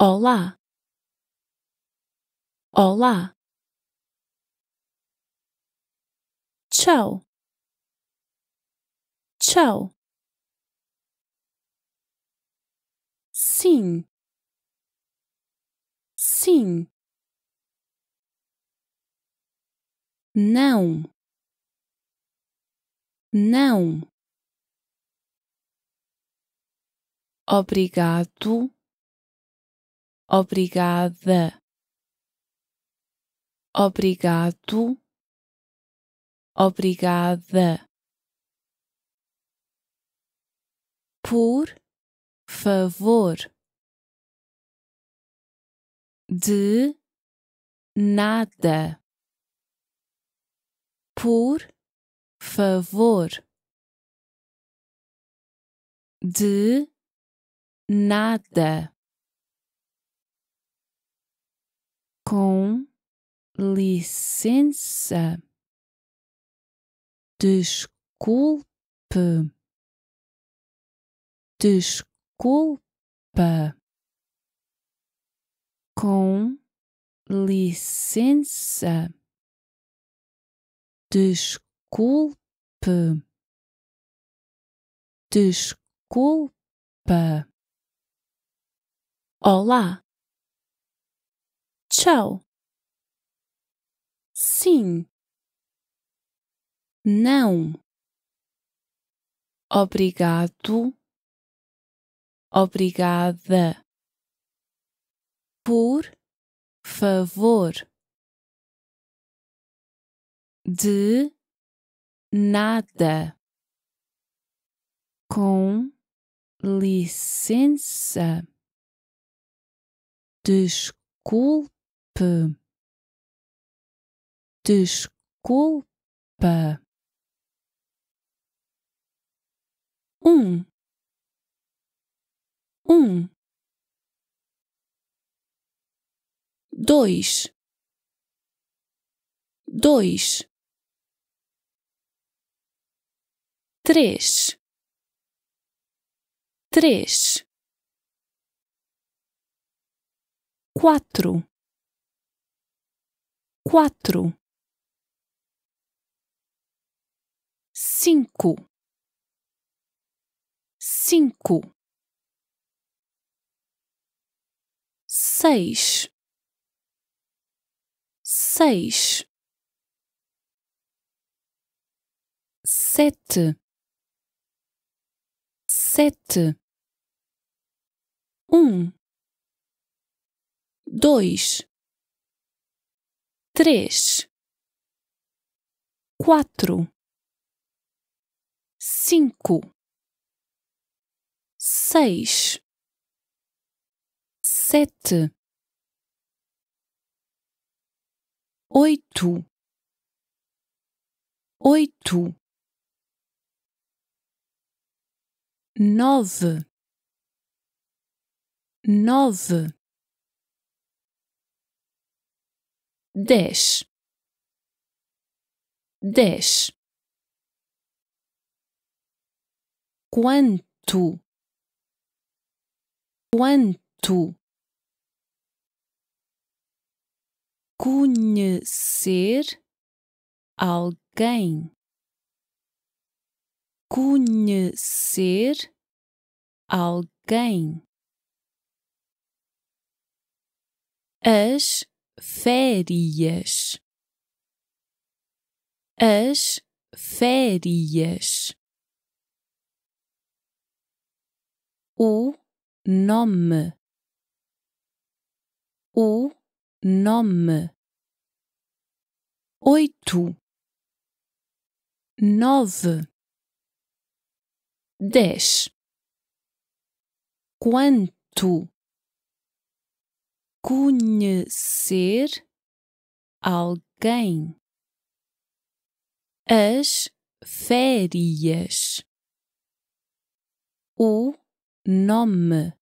Olá. Olá. Tchau. Tchau. Sim. Sim. Não. Não. Obrigado obrigada, obrigado, obrigada. Por favor, de nada. Por favor, de nada com licença, desculpe, desculpa, com licença, desculpe, desculpa. Olá! Tchau. Sim. Não. Obrigado. Obrigada. Por favor. De nada. Com licença. Desculpa desculpa um um dois dois três três quatro quatro, cinco, cinco, seis, seis, sete, sete, um, dois três, quatro, cinco, seis, sete, oito, oito, nove, nove dez, dez, quanto, quanto, conhecer alguém, conhecer alguém. As férias. As férias. O nome. O nome. Oito. Nove. Dez. Quanto? conhecer alguém. As férias. O nome